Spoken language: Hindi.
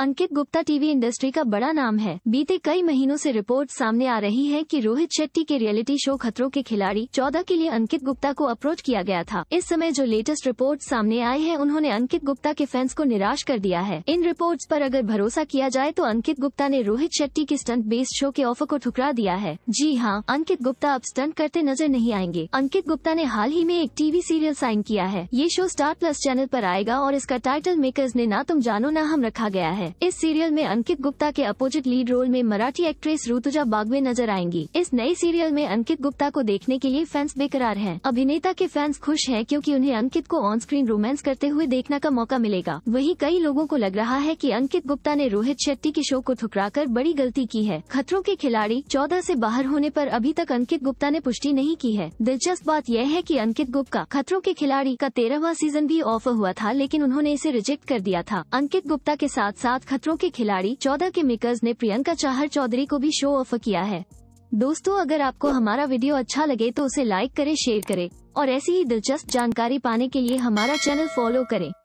अंकित गुप्ता टीवी इंडस्ट्री का बड़ा नाम है बीते कई महीनों से रिपोर्ट सामने आ रही है कि रोहित शेट्टी के रियलिटी शो खतरों के खिलाड़ी चौदह के लिए अंकित गुप्ता को अप्रोच किया गया था इस समय जो लेटेस्ट रिपोर्ट सामने आई है उन्होंने अंकित गुप्ता के फैंस को निराश कर दिया है इन रिपोर्ट आरोप अगर भरोसा किया जाए तो अंकित गुप्ता ने रोहित शेट्टी के स्टंट बेस्ड शो के ऑफर को ठुकरा दिया है जी हाँ अंकित गुप्ता अब स्टंट करते नजर नहीं आएंगे अंकित गुप्ता ने हाल ही में एक टीवी सीरियल साइन किया है ये शो स्टार प्लस चैनल आरोप आएगा और इसका टाइटल मेकर्स ने ना तुम जानो ना हम रखा गया है है इस सीरियल में अंकित गुप्ता के अपोजिट लीड रोल में मराठी एक्ट्रेस ऋतुजा बागवे नजर आएंगी इस नए सीरियल में अंकित गुप्ता को देखने के लिए फैंस बेकरार हैं। अभिनेता के फैंस खुश हैं क्योंकि उन्हें अंकित को ऑन स्क्रीन रोमांस करते हुए देखने का मौका मिलेगा वहीं कई लोगों को लग रहा है कि अंकित गुप्ता ने रोहित शेट्टी के शो को ठुकरा बड़ी गलती की है खतरों के खिलाड़ी चौदह से बाहर होने पर अभी तक अंकित गुप्ता ने पुष्टि नहीं की है दिलचस्प बात यह है कि अंकित गुप्ता खतरों के खिलाड़ी का तेरहवा सीजन भी ऑफर हुआ था लेकिन उन्होंने इसे रिजेक्ट कर दिया था अंकित गुप्ता के साथ साथ साथ खतरों के खिलाड़ी चौदह के मेकर्स ने प्रियंका चाहर चौधरी को भी शो ऑफ किया है दोस्तों अगर आपको हमारा वीडियो अच्छा लगे तो उसे लाइक करे शेयर करे और ऐसी ही दिलचस्प जानकारी पाने के लिए हमारा चैनल फॉलो करें